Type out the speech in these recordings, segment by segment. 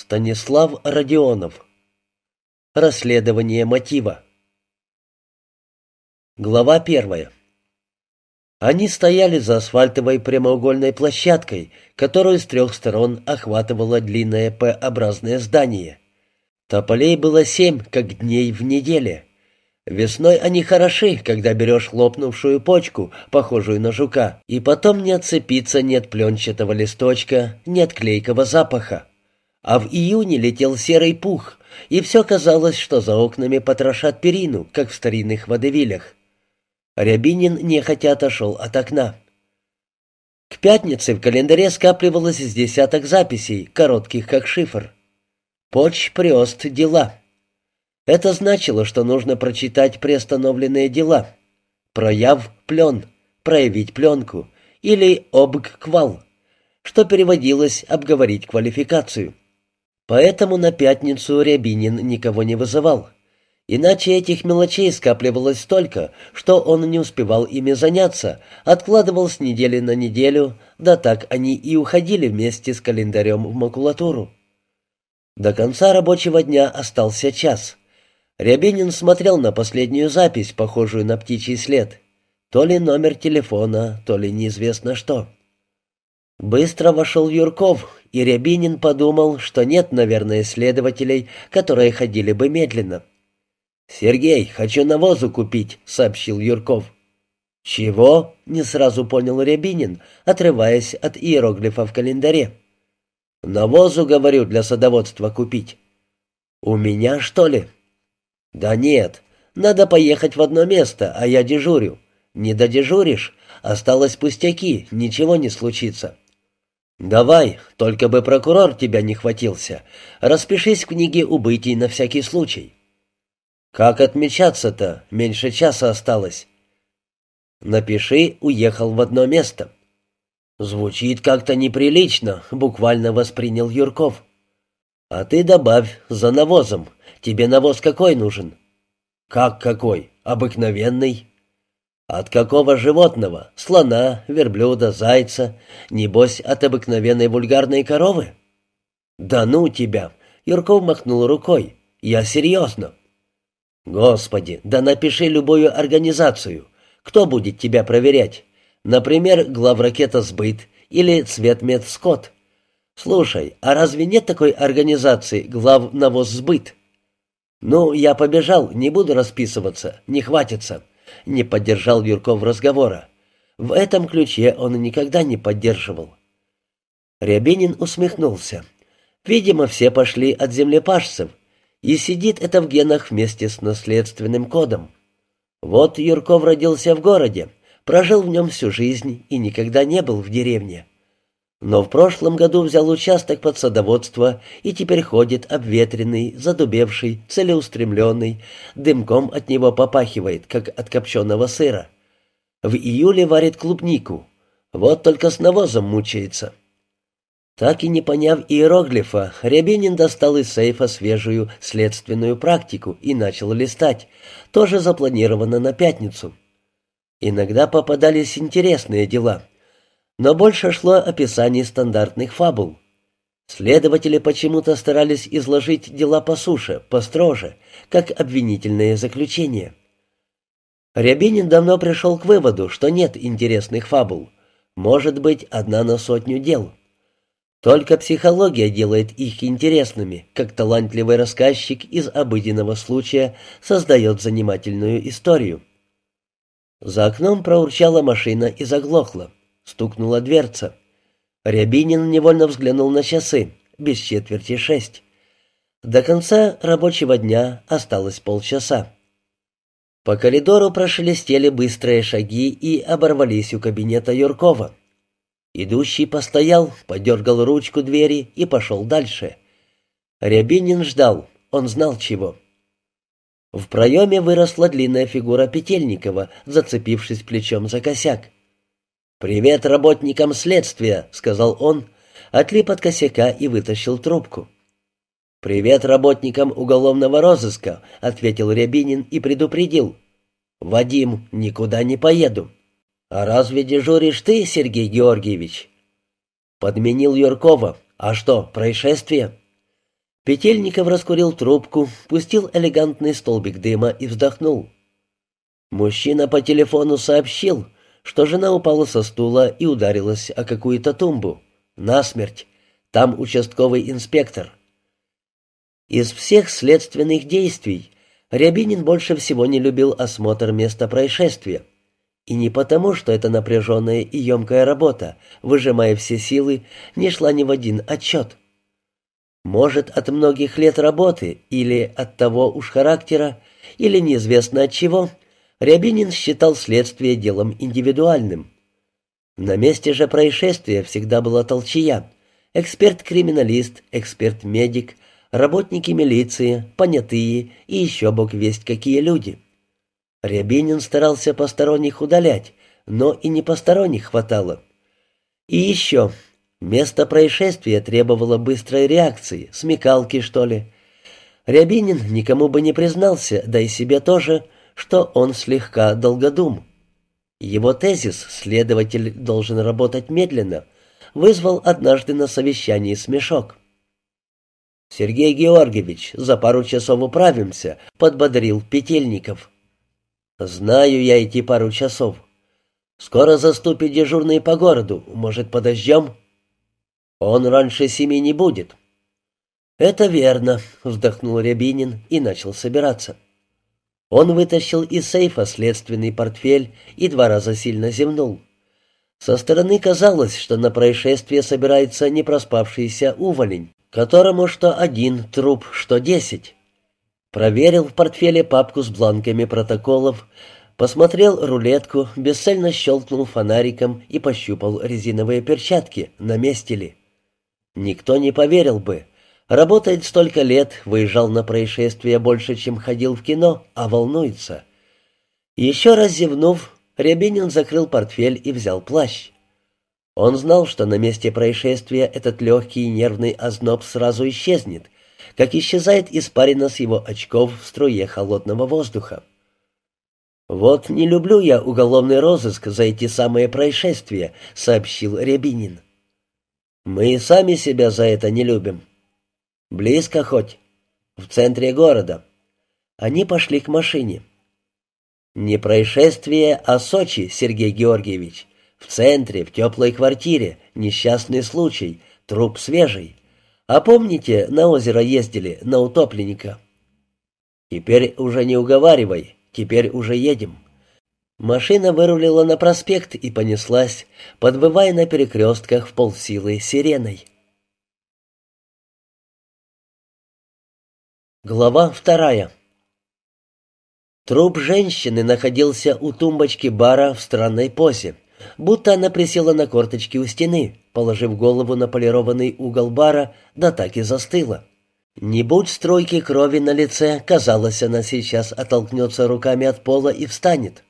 Станислав Родионов. Расследование мотива. Глава первая. Они стояли за асфальтовой прямоугольной площадкой, которую с трех сторон охватывало длинное П-образное здание. Тополей было семь, как дней в неделе. Весной они хороши, когда берешь лопнувшую почку, похожую на жука, и потом не отцепиться ни от пленчатого листочка, ни от клейкого запаха а в июне летел серый пух, и все казалось, что за окнами потрошат перину, как в старинных водевилях. Рябинин нехотя отошел от окна. К пятнице в календаре скапливалось с десяток записей, коротких как шифр. «Поч приост дела». Это значило, что нужно прочитать приостановленные дела. «Прояв плен», «проявить пленку» или «обгквал», что переводилось «обговорить квалификацию». Поэтому на пятницу Рябинин никого не вызывал. Иначе этих мелочей скапливалось столько, что он не успевал ими заняться, откладывал с недели на неделю, да так они и уходили вместе с календарем в макулатуру. До конца рабочего дня остался час. Рябинин смотрел на последнюю запись, похожую на птичий след. То ли номер телефона, то ли неизвестно что. Быстро вошел Юрков, и Рябинин подумал, что нет, наверное, следователей, которые ходили бы медленно. «Сергей, хочу навозу купить», — сообщил Юрков. «Чего?» — не сразу понял Рябинин, отрываясь от иероглифа в календаре. «Навозу, говорю, для садоводства купить». «У меня, что ли?» «Да нет. Надо поехать в одно место, а я дежурю. Не додежуришь? Осталось пустяки, ничего не случится». «Давай, только бы прокурор тебя не хватился. Распишись в книге убытий на всякий случай». «Как отмечаться-то? Меньше часа осталось». «Напиши, уехал в одно место». «Звучит как-то неприлично», — буквально воспринял Юрков. «А ты добавь, за навозом. Тебе навоз какой нужен?» «Как какой? Обыкновенный?» От какого животного? Слона, верблюда, зайца? Небось, от обыкновенной вульгарной коровы? Да ну тебя! Юрков махнул рукой. Я серьезно. Господи, да напиши любую организацию. Кто будет тебя проверять? Например, главракета «Сбыт» или «Цветмедскот». Слушай, а разве нет такой организации «Главнавозсбыт»? Ну, я побежал, не буду расписываться, не хватится. Не поддержал Юрков разговора. В этом ключе он никогда не поддерживал. Рябинин усмехнулся. Видимо, все пошли от землепашцев, и сидит это в генах вместе с наследственным кодом. Вот Юрков родился в городе, прожил в нем всю жизнь и никогда не был в деревне но в прошлом году взял участок под садоводство и теперь ходит обветренный, задубевший, целеустремленный, дымком от него попахивает, как от копченого сыра. В июле варит клубнику, вот только с навозом мучается. Так и не поняв иероглифа, Рябинин достал из сейфа свежую следственную практику и начал листать, тоже запланировано на пятницу. Иногда попадались интересные дела — но больше шло описание стандартных фабул. Следователи почему-то старались изложить дела по суше, построже, как обвинительные заключения. Рябинин давно пришел к выводу, что нет интересных фабул. Может быть, одна на сотню дел. Только психология делает их интересными, как талантливый рассказчик из обыденного случая создает занимательную историю. За окном проурчала машина и заглохла. Стукнула дверца. Рябинин невольно взглянул на часы. Без четверти шесть. До конца рабочего дня осталось полчаса. По коридору прошелестели быстрые шаги и оборвались у кабинета Юркова. Идущий постоял, подергал ручку двери и пошел дальше. Рябинин ждал, он знал чего. В проеме выросла длинная фигура Петельникова, зацепившись плечом за косяк. «Привет работникам следствия», — сказал он, отлип от косяка и вытащил трубку. «Привет работникам уголовного розыска», — ответил Рябинин и предупредил. «Вадим, никуда не поеду». «А разве дежуришь ты, Сергей Георгиевич?» Подменил Юркова. «А что, происшествие?» Петельников раскурил трубку, пустил элегантный столбик дыма и вздохнул. Мужчина по телефону сообщил, что жена упала со стула и ударилась о какую-то тумбу. Насмерть. Там участковый инспектор. Из всех следственных действий Рябинин больше всего не любил осмотр места происшествия. И не потому, что это напряженная и емкая работа, выжимая все силы, не шла ни в один отчет. Может, от многих лет работы, или от того уж характера, или неизвестно от чего – Рябинин считал следствие делом индивидуальным. На месте же происшествия всегда была толчья. Эксперт-криминалист, эксперт-медик, работники милиции, понятые и еще бог весть какие люди. Рябинин старался посторонних удалять, но и не посторонних хватало. И еще, место происшествия требовало быстрой реакции, смекалки что ли. Рябинин никому бы не признался, да и себе тоже – что он слегка долгодум. Его тезис «следователь должен работать медленно» вызвал однажды на совещании смешок. «Сергей Георгиевич, за пару часов управимся», — подбодрил Петельников. «Знаю я эти пару часов. Скоро заступит дежурный по городу. Может, подождем?» «Он раньше семи не будет». «Это верно», — вздохнул Рябинин и начал собираться. Он вытащил из сейфа следственный портфель и два раза сильно зевнул. Со стороны казалось, что на происшествие собирается непроспавшийся уволень, которому что один труп, что десять. Проверил в портфеле папку с бланками протоколов, посмотрел рулетку, бесцельно щелкнул фонариком и пощупал резиновые перчатки, на месте ли. Никто не поверил бы, Работает столько лет, выезжал на происшествия больше, чем ходил в кино, а волнуется. Еще раз зевнув, Рябинин закрыл портфель и взял плащ. Он знал, что на месте происшествия этот легкий нервный озноб сразу исчезнет, как исчезает испарина с его очков в струе холодного воздуха. «Вот не люблю я уголовный розыск за эти самые происшествия», — сообщил Рябинин. «Мы и сами себя за это не любим», «Близко хоть?» «В центре города». Они пошли к машине. «Не происшествие, а Сочи, Сергей Георгиевич. В центре, в теплой квартире, несчастный случай, труп свежий. А помните, на озеро ездили, на утопленника?» «Теперь уже не уговаривай, теперь уже едем». Машина вырулила на проспект и понеслась, подвывая на перекрестках в полсилы сиреной. Глава вторая. Труп женщины находился у тумбочки бара в странной позе, будто она присела на корточки у стены, положив голову на полированный угол бара, да так и застыла. Не будь стройки крови на лице, казалось, она сейчас оттолкнется руками от пола и встанет.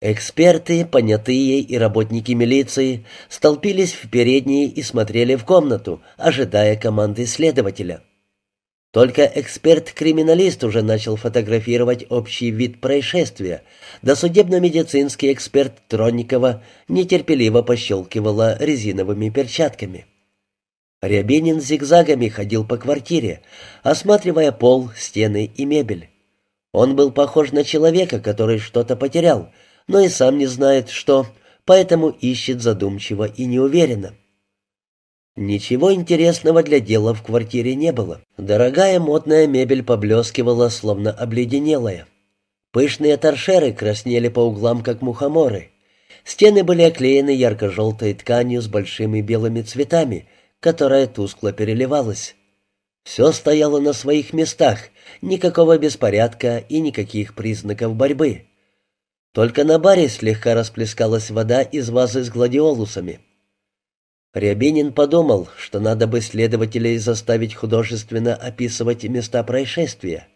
Эксперты, понятые и работники милиции столпились в передней и смотрели в комнату, ожидая команды следователя. Только эксперт-криминалист уже начал фотографировать общий вид происшествия, да судебно-медицинский эксперт Тронникова нетерпеливо пощелкивала резиновыми перчатками. Рябинин зигзагами ходил по квартире, осматривая пол, стены и мебель. Он был похож на человека, который что-то потерял, но и сам не знает, что, поэтому ищет задумчиво и неуверенно. Ничего интересного для дела в квартире не было. Дорогая модная мебель поблескивала, словно обледенелая. Пышные торшеры краснели по углам, как мухоморы. Стены были оклеены ярко-желтой тканью с большими белыми цветами, которая тускло переливалась. Все стояло на своих местах, никакого беспорядка и никаких признаков борьбы. Только на баре слегка расплескалась вода из вазы с гладиолусами — Рябинин подумал, что надо бы следователей заставить художественно описывать места происшествия.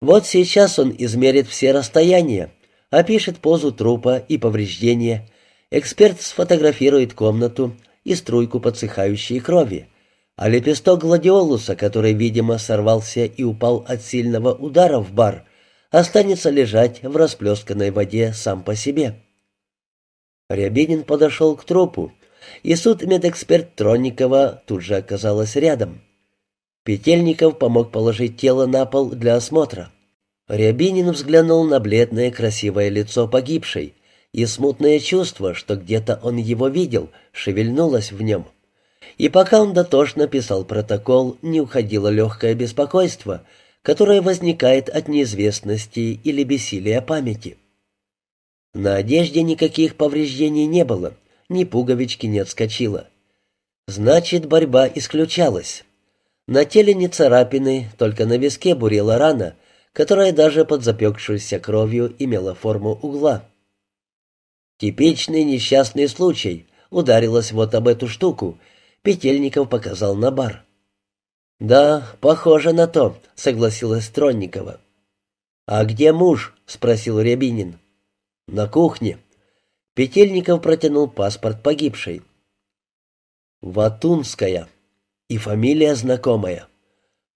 Вот сейчас он измерит все расстояния, опишет позу трупа и повреждения. Эксперт сфотографирует комнату и струйку подсыхающей крови. А лепесток гладиолуса, который, видимо, сорвался и упал от сильного удара в бар, останется лежать в расплесканной воде сам по себе. Рябинин подошел к трупу и судмедэксперт Тронникова тут же оказалась рядом. Петельников помог положить тело на пол для осмотра. Рябинин взглянул на бледное красивое лицо погибшей, и смутное чувство, что где-то он его видел, шевельнулось в нем. И пока он дотошно писал протокол, не уходило легкое беспокойство, которое возникает от неизвестности или бессилия памяти. На одежде никаких повреждений не было, ни пуговички не отскочило. Значит, борьба исключалась. На теле не царапины, только на виске бурела рана, которая даже под запекшуюся кровью имела форму угла. Типичный несчастный случай. Ударилась вот об эту штуку. Петельников показал на бар. «Да, похоже на то», — согласилась Тронникова. «А где муж?» — спросил Рябинин. «На кухне», Петельников протянул паспорт погибшей. Ватунская. И фамилия знакомая.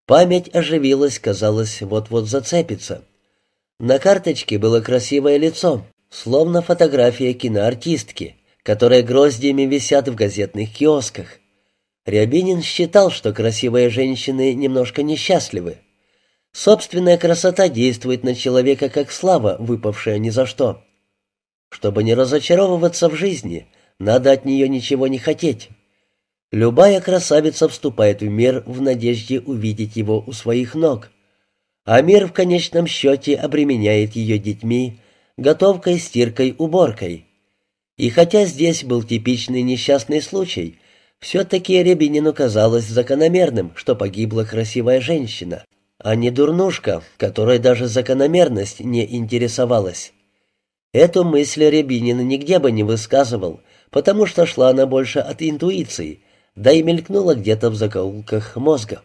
Память оживилась, казалось, вот-вот зацепится. На карточке было красивое лицо, словно фотография киноартистки, которая гроздьями висят в газетных киосках. Рябинин считал, что красивые женщины немножко несчастливы. Собственная красота действует на человека, как слава, выпавшая ни за что. Чтобы не разочаровываться в жизни, надо от нее ничего не хотеть. Любая красавица вступает в мир в надежде увидеть его у своих ног. А мир в конечном счете обременяет ее детьми, готовкой, стиркой, уборкой. И хотя здесь был типичный несчастный случай, все-таки Рябинину казалось закономерным, что погибла красивая женщина, а не дурнушка, которой даже закономерность не интересовалась. Эту мысль Рябинин нигде бы не высказывал, потому что шла она больше от интуиции, да и мелькнула где-то в закоулках мозга.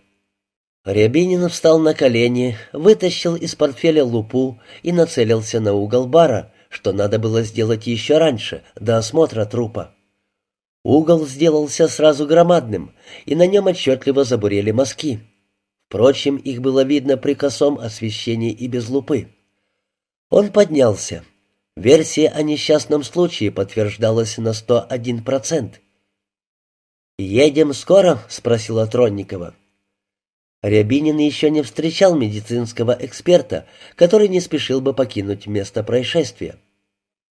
Рябинин встал на колени, вытащил из портфеля лупу и нацелился на угол бара, что надо было сделать еще раньше, до осмотра трупа. Угол сделался сразу громадным, и на нем отчетливо забурели мазки. Впрочем, их было видно при косом освещении и без лупы. Он поднялся, Версия о несчастном случае подтверждалась на 101%. «Едем скоро?» — спросила Тронникова. Рябинин еще не встречал медицинского эксперта, который не спешил бы покинуть место происшествия.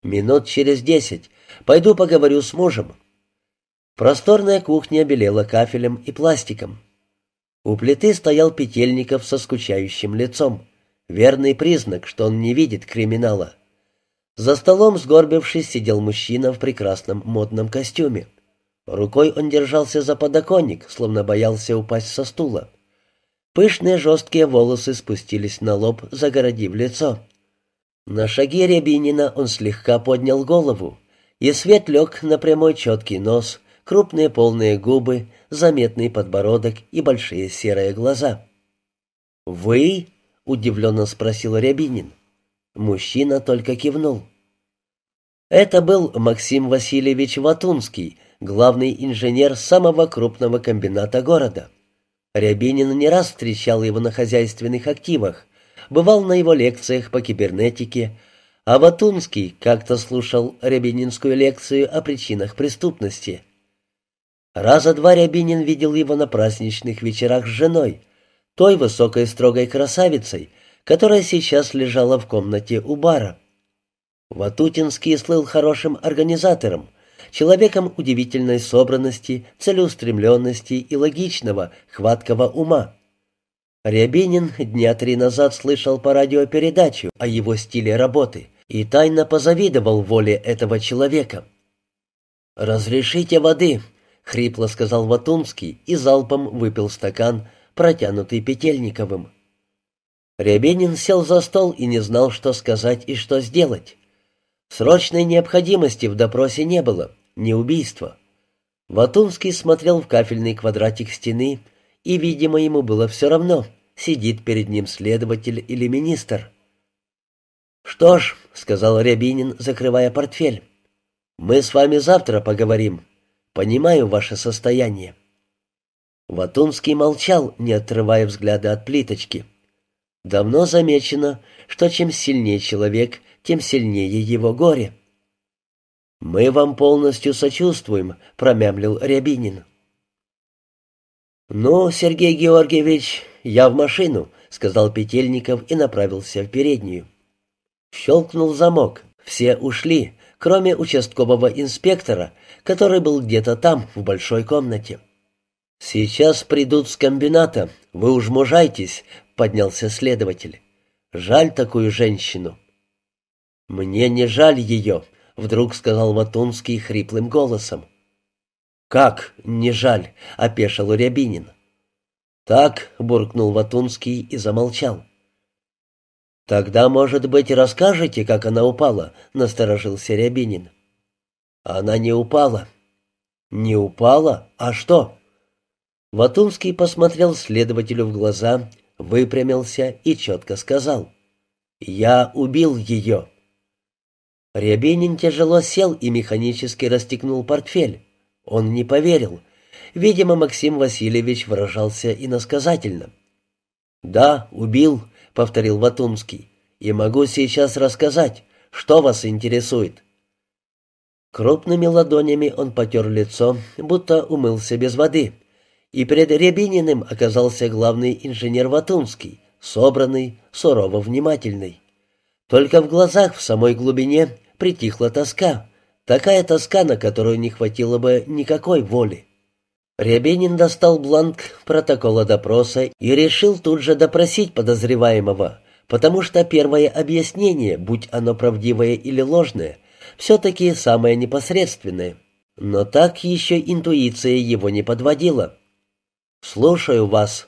«Минут через десять. Пойду поговорю с мужем». Просторная кухня белела кафелем и пластиком. У плиты стоял Петельников со скучающим лицом. Верный признак, что он не видит криминала. За столом, сгорбившись, сидел мужчина в прекрасном модном костюме. Рукой он держался за подоконник, словно боялся упасть со стула. Пышные жесткие волосы спустились на лоб, загородив лицо. На шаге Рябинина он слегка поднял голову, и свет лег на прямой четкий нос, крупные полные губы, заметный подбородок и большие серые глаза. «Вы?» — удивленно спросил Рябинин. Мужчина только кивнул. Это был Максим Васильевич Ватунский, главный инженер самого крупного комбината города. Рябинин не раз встречал его на хозяйственных активах, бывал на его лекциях по кибернетике, а Ватунский как-то слушал Рябининскую лекцию о причинах преступности. Раза два Рябинин видел его на праздничных вечерах с женой, той высокой строгой красавицей, которая сейчас лежала в комнате у бара. Ватутинский слыл хорошим организатором, человеком удивительной собранности, целеустремленности и логичного, хваткого ума. Рябинин дня три назад слышал по радио передачу о его стиле работы и тайно позавидовал воле этого человека. «Разрешите воды», — хрипло сказал Ватунский и залпом выпил стакан, протянутый Петельниковым. Рябинин сел за стол и не знал, что сказать и что сделать. Срочной необходимости в допросе не было, не убийства. Ватунский смотрел в кафельный квадратик стены, и, видимо, ему было все равно, сидит перед ним следователь или министр. «Что ж», — сказал Рябинин, закрывая портфель, — «мы с вами завтра поговорим. Понимаю ваше состояние». Ватунский молчал, не отрывая взгляда от плиточки. Давно замечено, что чем сильнее человек, тем сильнее его горе. «Мы вам полностью сочувствуем», — промямлил Рябинин. «Ну, Сергей Георгиевич, я в машину», — сказал Петельников и направился в переднюю. Щелкнул замок. Все ушли, кроме участкового инспектора, который был где-то там, в большой комнате. «Сейчас придут с комбината. Вы уж мужайтесь», — поднялся следователь. «Жаль такую женщину». «Мне не жаль ее», — вдруг сказал Ватунский хриплым голосом. «Как не жаль?» — опешил Урябинин. «Так», — буркнул Ватунский и замолчал. «Тогда, может быть, расскажете, как она упала?» — насторожился Рябинин. «Она не упала». «Не упала? А что?» Ватунский посмотрел следователю в глаза выпрямился и четко сказал «Я убил ее». Рябинин тяжело сел и механически расстегнул портфель. Он не поверил. Видимо, Максим Васильевич выражался иносказательно. «Да, убил», — повторил Ватумский. «И могу сейчас рассказать, что вас интересует». Крупными ладонями он потер лицо, будто умылся без воды и пред Рябининым оказался главный инженер Ватунский, собранный, сурово внимательный. Только в глазах в самой глубине притихла тоска, такая тоска, на которую не хватило бы никакой воли. Рябинин достал бланк протокола допроса и решил тут же допросить подозреваемого, потому что первое объяснение, будь оно правдивое или ложное, все-таки самое непосредственное. Но так еще интуиция его не подводила. «Слушаю вас».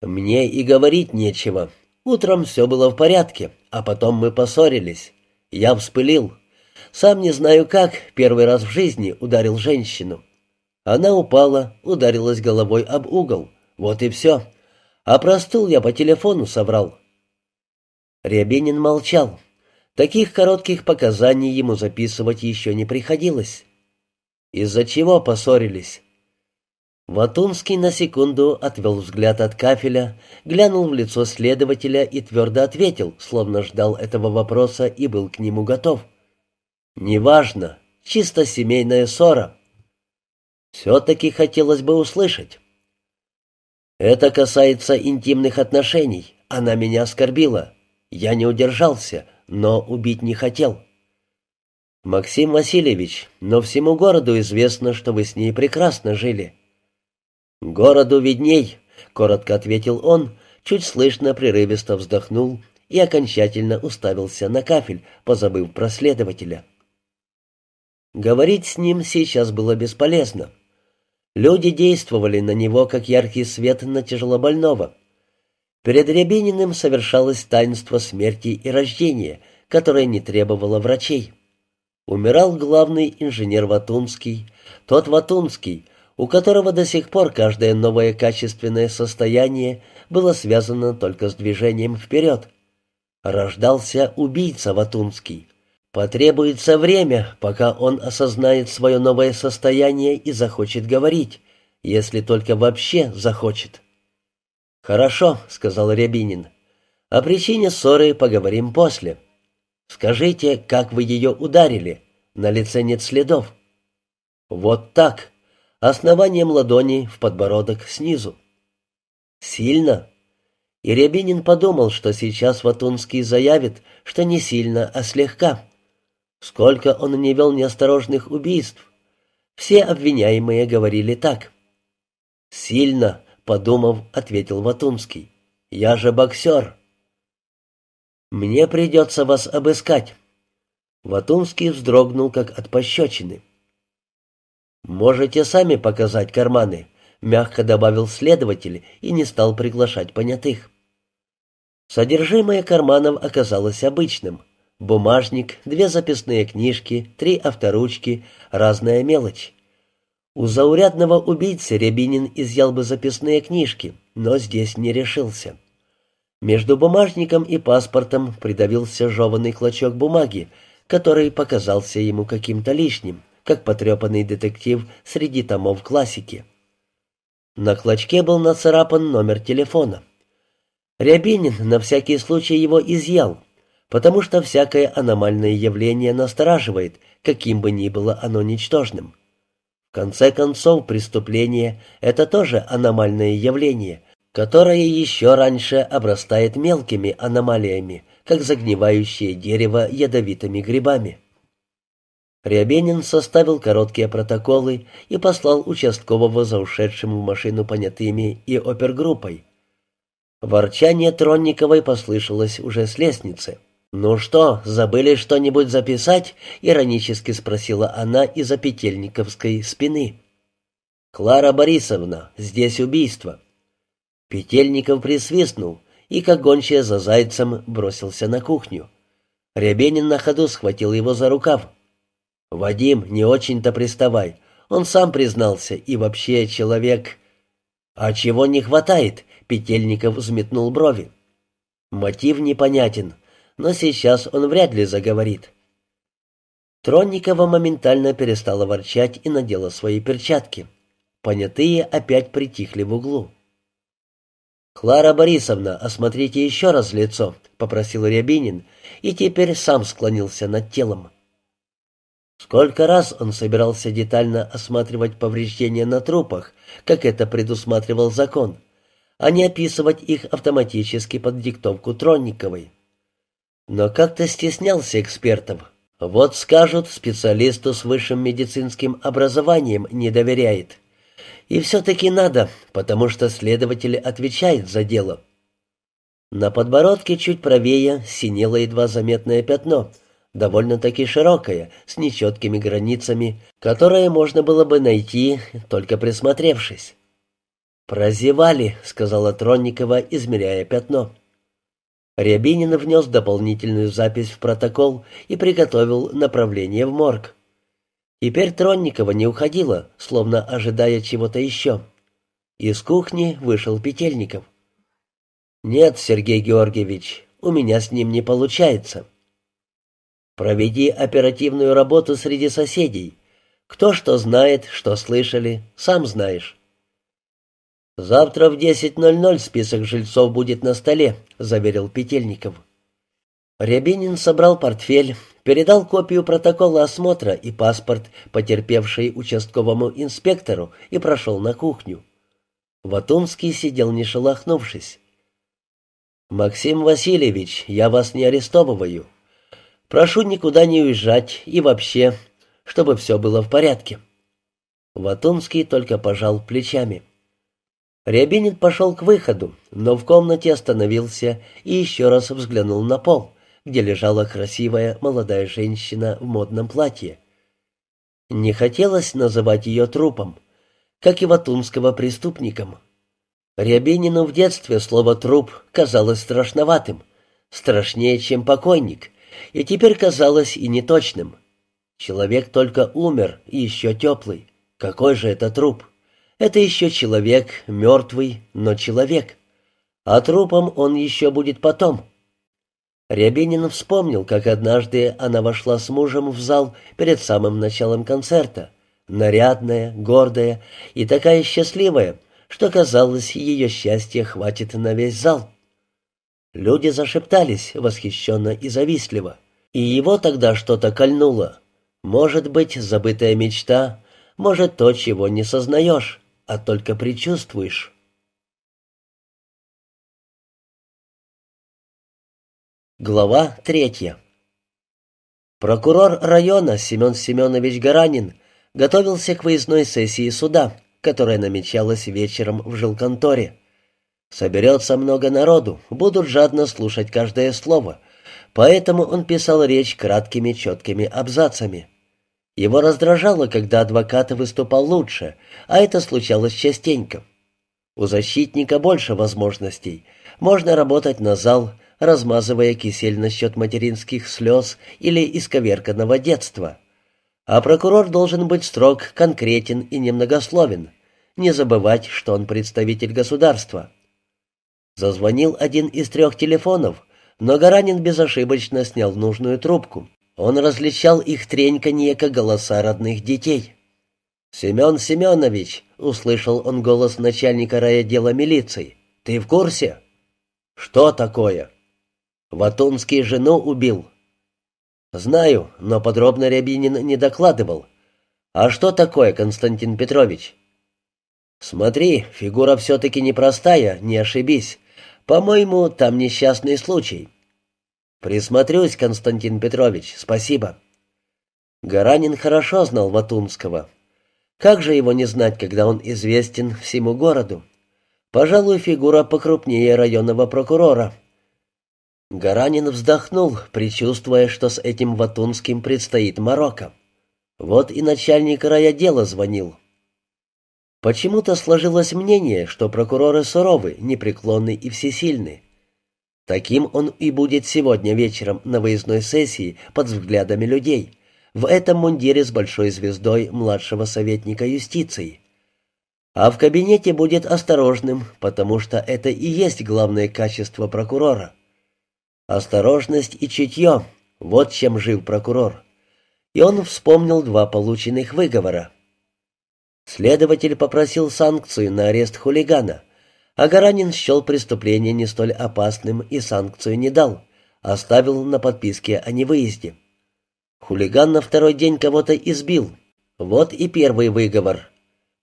«Мне и говорить нечего. Утром все было в порядке, а потом мы поссорились. Я вспылил. Сам не знаю как, первый раз в жизни ударил женщину. Она упала, ударилась головой об угол. Вот и все. А простыл я по телефону соврал». Рябинин молчал. Таких коротких показаний ему записывать еще не приходилось. «Из-за чего поссорились?» Ватунский на секунду отвел взгляд от кафеля, глянул в лицо следователя и твердо ответил, словно ждал этого вопроса и был к нему готов. «Неважно, чисто семейная ссора». «Все-таки хотелось бы услышать». «Это касается интимных отношений. Она меня оскорбила. Я не удержался, но убить не хотел». «Максим Васильевич, но всему городу известно, что вы с ней прекрасно жили». «Городу видней», — коротко ответил он, чуть слышно прерывисто вздохнул и окончательно уставился на кафель, позабыв про следователя. Говорить с ним сейчас было бесполезно. Люди действовали на него, как яркий свет на тяжелобольного. Перед Рябининым совершалось таинство смерти и рождения, которое не требовало врачей. Умирал главный инженер Ватунский, тот Ватунский — у которого до сих пор каждое новое качественное состояние было связано только с движением вперед. Рождался убийца Ватунский. Потребуется время, пока он осознает свое новое состояние и захочет говорить, если только вообще захочет. «Хорошо», — сказал Рябинин. «О причине ссоры поговорим после. Скажите, как вы ее ударили? На лице нет следов». «Вот так», основанием ладони в подбородок снизу. «Сильно?» И Рябинин подумал, что сейчас Ватунский заявит, что не сильно, а слегка. Сколько он не вел неосторожных убийств. Все обвиняемые говорили так. «Сильно», — подумав, ответил Ватунский. «Я же боксер». «Мне придется вас обыскать». Ватунский вздрогнул, как от пощечины. «Можете сами показать карманы», — мягко добавил следователь и не стал приглашать понятых. Содержимое карманов оказалось обычным. Бумажник, две записные книжки, три авторучки, разная мелочь. У заурядного убийцы Рябинин изъял бы записные книжки, но здесь не решился. Между бумажником и паспортом придавился жеванный клочок бумаги, который показался ему каким-то лишним как потрепанный детектив среди томов классики. На клочке был нацарапан номер телефона. Рябинин на всякий случай его изъял, потому что всякое аномальное явление настораживает, каким бы ни было оно ничтожным. В конце концов, преступление — это тоже аномальное явление, которое еще раньше обрастает мелкими аномалиями, как загнивающее дерево ядовитыми грибами. Рябенин составил короткие протоколы и послал участкового за ушедшим в машину понятыми и опергруппой. Ворчание Тронниковой послышалось уже с лестницы. «Ну что, забыли что-нибудь записать?» — иронически спросила она из-за Петельниковской спины. «Клара Борисовна, здесь убийство». Петельников присвистнул и, как гончая за зайцем, бросился на кухню. Рябенин на ходу схватил его за рукав. «Вадим, не очень-то приставай. Он сам признался, и вообще человек...» «А чего не хватает?» — Петельников взметнул брови. «Мотив непонятен, но сейчас он вряд ли заговорит». Тронникова моментально перестала ворчать и надела свои перчатки. Понятые опять притихли в углу. «Клара Борисовна, осмотрите еще раз лицо», — попросил Рябинин, и теперь сам склонился над телом. Сколько раз он собирался детально осматривать повреждения на трупах, как это предусматривал закон, а не описывать их автоматически под диктовку Тронниковой. Но как-то стеснялся экспертов. Вот скажут, специалисту с высшим медицинским образованием не доверяет. И все-таки надо, потому что следователь отвечает за дело. На подбородке чуть правее синело едва заметное пятно — довольно-таки широкая, с нечеткими границами, которые можно было бы найти, только присмотревшись. «Прозевали», — сказала Тронникова, измеряя пятно. Рябинин внес дополнительную запись в протокол и приготовил направление в морг. Теперь Тронникова не уходила, словно ожидая чего-то еще. Из кухни вышел Петельников. «Нет, Сергей Георгиевич, у меня с ним не получается». Проведи оперативную работу среди соседей. Кто что знает, что слышали, сам знаешь. «Завтра в 10.00 список жильцов будет на столе», — заверил Петельников. Рябинин собрал портфель, передал копию протокола осмотра и паспорт, потерпевший участковому инспектору, и прошел на кухню. Ватумский сидел не шелохнувшись. «Максим Васильевич, я вас не арестовываю. Прошу никуда не уезжать и вообще, чтобы все было в порядке». Ватунский только пожал плечами. Рябинин пошел к выходу, но в комнате остановился и еще раз взглянул на пол, где лежала красивая молодая женщина в модном платье. Не хотелось называть ее трупом, как и Ватунского преступником. Рябинину в детстве слово «труп» казалось страшноватым, страшнее, чем покойник — и теперь казалось и неточным. Человек только умер и еще теплый. Какой же это труп? Это еще человек, мертвый, но человек. А трупом он еще будет потом. Рябинин вспомнил, как однажды она вошла с мужем в зал перед самым началом концерта. Нарядная, гордая и такая счастливая, что, казалось, ее счастья хватит на весь зал. Люди зашептались восхищенно и завистливо. И его тогда что-то кольнуло. Может быть, забытая мечта, может, то, чего не сознаешь, а только предчувствуешь. Глава третья. Прокурор района Семен Семенович Гаранин готовился к выездной сессии суда, которая намечалась вечером в жилконторе. Соберется много народу, будут жадно слушать каждое слово, поэтому он писал речь краткими четкими абзацами. Его раздражало, когда адвокат выступал лучше, а это случалось частенько. У защитника больше возможностей. Можно работать на зал, размазывая кисель насчет материнских слез или исковерканного детства. А прокурор должен быть строг, конкретен и немногословен. Не забывать, что он представитель государства. Зазвонил один из трех телефонов, но Гаранин безошибочно снял нужную трубку. Он различал их треньканье, как голоса родных детей. «Семен Семенович», — услышал он голос начальника райотдела милиции, — «ты в курсе?» «Что такое?» «Ватунский жену убил». «Знаю, но подробно Рябинин не докладывал. А что такое, Константин Петрович?» «Смотри, фигура все-таки непростая, не ошибись. По-моему, там несчастный случай. Присмотрюсь, Константин Петрович, спасибо. Гаранин хорошо знал Ватунского. Как же его не знать, когда он известен всему городу? Пожалуй, фигура покрупнее районного прокурора. Гаранин вздохнул, предчувствуя, что с этим Ватунским предстоит Марокко. Вот и начальник райотдела звонил. Почему-то сложилось мнение, что прокуроры суровы, непреклонны и всесильны. Таким он и будет сегодня вечером на выездной сессии под взглядами людей, в этом мундире с большой звездой младшего советника юстиции. А в кабинете будет осторожным, потому что это и есть главное качество прокурора. Осторожность и чутье – вот чем жив прокурор. И он вспомнил два полученных выговора – Следователь попросил санкцию на арест хулигана, а Гаранин счел преступление не столь опасным и санкцию не дал, оставил на подписке о невыезде. Хулиган на второй день кого-то избил. Вот и первый выговор.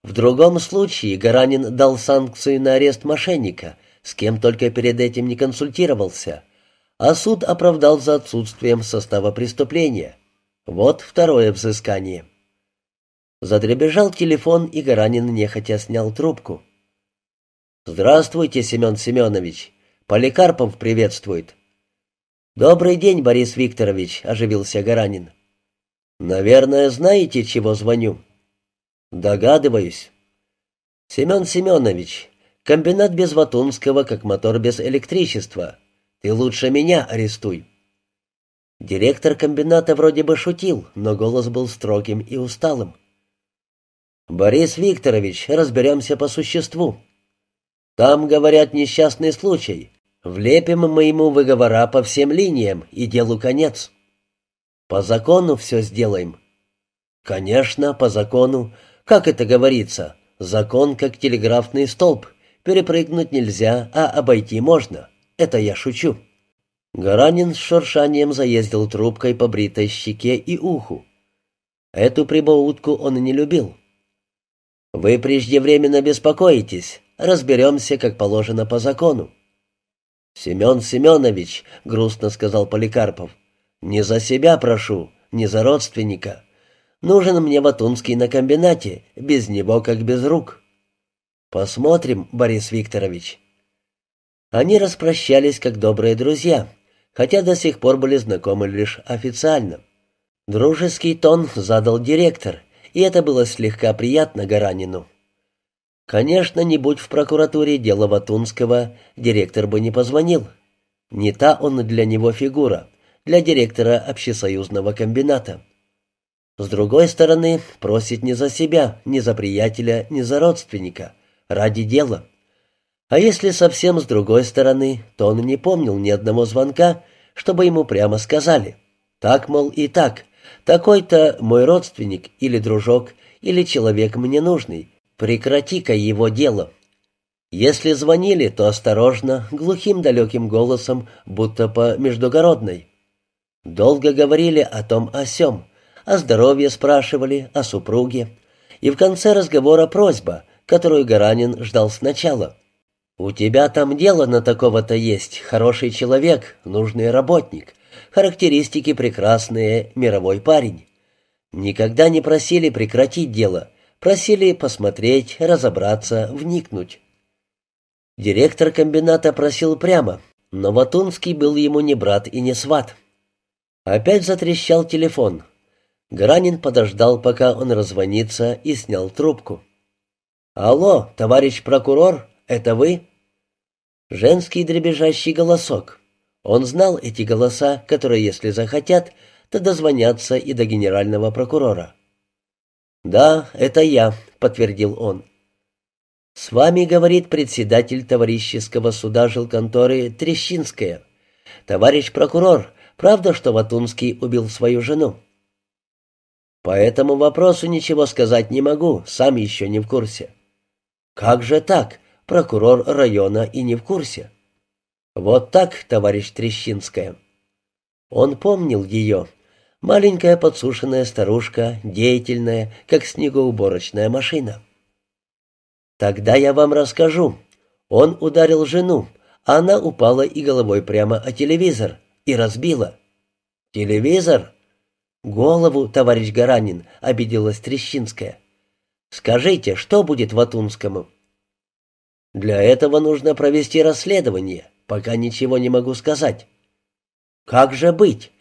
В другом случае Гаранин дал санкцию на арест мошенника, с кем только перед этим не консультировался, а суд оправдал за отсутствием состава преступления. Вот второе взыскание. Задребежал телефон, и Гаранин нехотя снял трубку. «Здравствуйте, Семен Семенович. Поликарпов приветствует». «Добрый день, Борис Викторович», — оживился Гаранин. «Наверное, знаете, чего звоню?» «Догадываюсь». «Семен Семенович, комбинат без Ватунского, как мотор без электричества. Ты лучше меня арестуй». Директор комбината вроде бы шутил, но голос был строгим и усталым. «Борис Викторович, разберемся по существу. Там, говорят, несчастный случай. Влепим мы ему выговора по всем линиям, и делу конец. По закону все сделаем». «Конечно, по закону. Как это говорится? Закон как телеграфный столб. Перепрыгнуть нельзя, а обойти можно. Это я шучу». Гаранин с шуршанием заездил трубкой по бритой щеке и уху. Эту прибаутку он не любил. «Вы преждевременно беспокоитесь. Разберемся, как положено по закону». «Семен Семенович», — грустно сказал Поликарпов, — «не за себя прошу, не за родственника. Нужен мне Ватунский на комбинате, без него как без рук». «Посмотрим, Борис Викторович». Они распрощались как добрые друзья, хотя до сих пор были знакомы лишь официально. Дружеский тон задал директор, и это было слегка приятно Гаранину. Конечно, не будь в прокуратуре дела Ватунского, директор бы не позвонил. Не та он для него фигура, для директора общесоюзного комбината. С другой стороны, просит не за себя, не за приятеля, не за родственника, ради дела. А если совсем с другой стороны, то он не помнил ни одного звонка, чтобы ему прямо сказали. Так, мол, и так, такой-то мой родственник или дружок, или человек мне нужный. Прекрати-ка его дело». Если звонили, то осторожно, глухим далеким голосом, будто по междугородной. Долго говорили о том о сём, о здоровье спрашивали, о супруге. И в конце разговора просьба, которую Гаранин ждал сначала. «У тебя там дело на такого-то есть, хороший человек, нужный работник. Характеристики прекрасные, мировой парень. Никогда не просили прекратить дело, просили посмотреть, разобраться, вникнуть. Директор комбината просил прямо, но Ватунский был ему не брат и не сват. Опять затрещал телефон. Гранин подождал, пока он раззвонится, и снял трубку. «Алло, товарищ прокурор, это вы?» Женский дребезжащий голосок. Он знал эти голоса, которые, если захотят, то дозвонятся и до генерального прокурора. «Да, это я», — подтвердил он. «С вами, — говорит председатель товарищеского суда жилконторы Трещинская. Товарищ прокурор, правда, что Ватунский убил свою жену?» «По этому вопросу ничего сказать не могу, сам еще не в курсе». «Как же так? Прокурор района и не в курсе». «Вот так, товарищ Трещинская». Он помнил ее. Маленькая подсушенная старушка, деятельная, как снегоуборочная машина. «Тогда я вам расскажу. Он ударил жену, а она упала и головой прямо о телевизор и разбила». «Телевизор?» «Голову, товарищ Гаранин», — обиделась Трещинская. «Скажите, что будет Ватунскому?» «Для этого нужно провести расследование пока ничего не могу сказать». «Как же быть?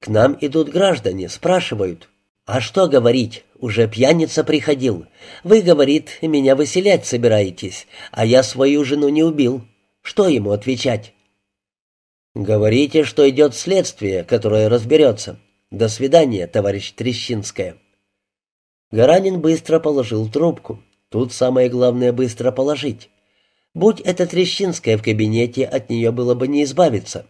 К нам идут граждане, спрашивают». «А что говорить? Уже пьяница приходил. Вы, говорит, меня выселять собираетесь, а я свою жену не убил. Что ему отвечать?» «Говорите, что идет следствие, которое разберется. До свидания, товарищ Трещинская». Гаранин быстро положил трубку. Тут самое главное быстро положить. Будь это Трещинская в кабинете, от нее было бы не избавиться.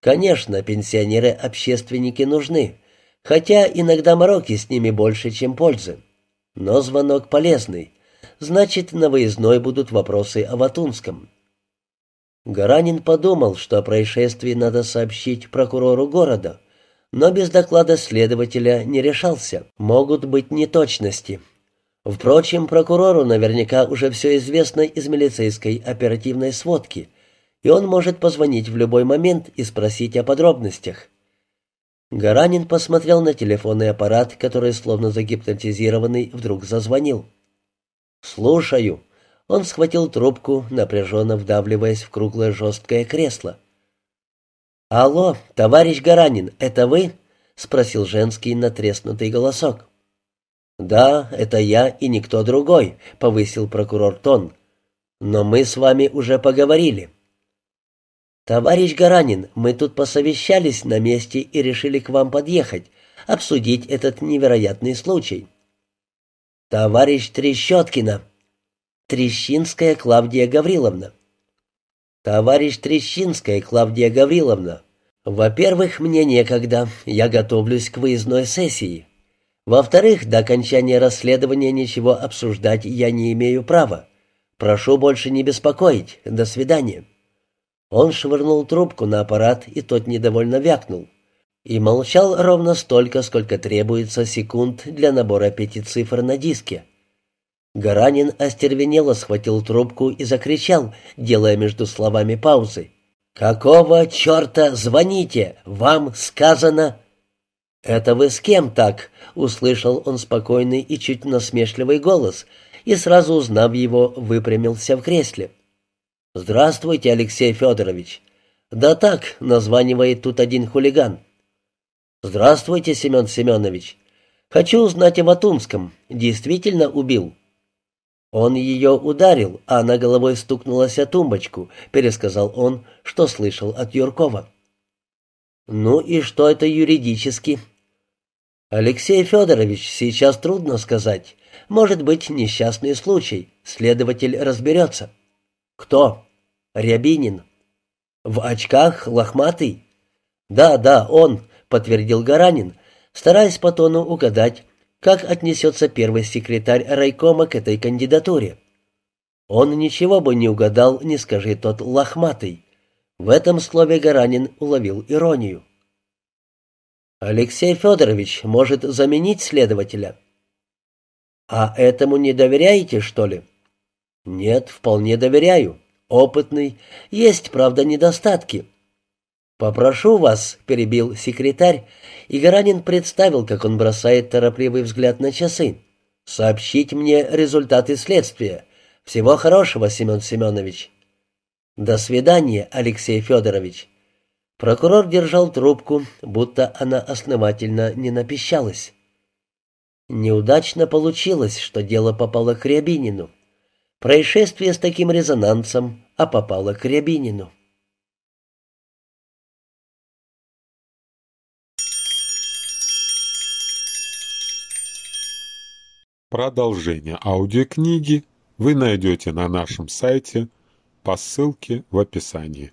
Конечно, пенсионеры-общественники нужны, хотя иногда мороки с ними больше, чем пользы. Но звонок полезный. Значит, на выездной будут вопросы о Ватунском. Гаранин подумал, что о происшествии надо сообщить прокурору города, но без доклада следователя не решался. Могут быть неточности. Впрочем, прокурору наверняка уже все известно из милицейской оперативной сводки, и он может позвонить в любой момент и спросить о подробностях. Гаранин посмотрел на телефонный аппарат, который, словно загипнотизированный, вдруг зазвонил. «Слушаю». Он схватил трубку, напряженно вдавливаясь в круглое жесткое кресло. «Алло, товарищ Гаранин, это вы?» — спросил женский натреснутый голосок. «Да, это я и никто другой», — повысил прокурор тон. «Но мы с вами уже поговорили». «Товарищ Гаранин, мы тут посовещались на месте и решили к вам подъехать, обсудить этот невероятный случай». «Товарищ Трещоткина!» «Трещинская Клавдия Гавриловна». «Товарищ Трещинская Клавдия Гавриловна, во-первых, мне некогда, я готовлюсь к выездной сессии». Во-вторых, до окончания расследования ничего обсуждать я не имею права. Прошу больше не беспокоить. До свидания». Он швырнул трубку на аппарат, и тот недовольно вякнул. И молчал ровно столько, сколько требуется секунд для набора пяти цифр на диске. Гаранин остервенело схватил трубку и закричал, делая между словами паузы. «Какого черта звоните? Вам сказано...» «Это вы с кем так?» — услышал он спокойный и чуть насмешливый голос, и сразу узнав его, выпрямился в кресле. «Здравствуйте, Алексей Федорович!» «Да так», — названивает тут один хулиган. «Здравствуйте, Семен Семенович. Хочу узнать о Ватунском. Действительно убил?» «Он ее ударил, а она головой стукнулась о тумбочку», — пересказал он, что слышал от Юркова. Ну и что это юридически? Алексей Федорович, сейчас трудно сказать. Может быть, несчастный случай. Следователь разберется. Кто? Рябинин. В очках, лохматый? Да, да, он, подтвердил Гаранин, стараясь по тону угадать, как отнесется первый секретарь райкома к этой кандидатуре. Он ничего бы не угадал, не скажи тот лохматый. В этом слове Гаранин уловил иронию. «Алексей Федорович может заменить следователя». «А этому не доверяете, что ли?» «Нет, вполне доверяю. Опытный. Есть, правда, недостатки». «Попрошу вас», — перебил секретарь, и Гаранин представил, как он бросает торопливый взгляд на часы. «Сообщить мне результаты следствия. Всего хорошего, Семен Семенович». «До свидания, Алексей Федорович». Прокурор держал трубку, будто она основательно не напищалась. Неудачно получилось, что дело попало к Рябинину. Происшествие с таким резонансом, а попало к Рябинину. Продолжение аудиокниги вы найдете на нашем сайте по ссылке в описании.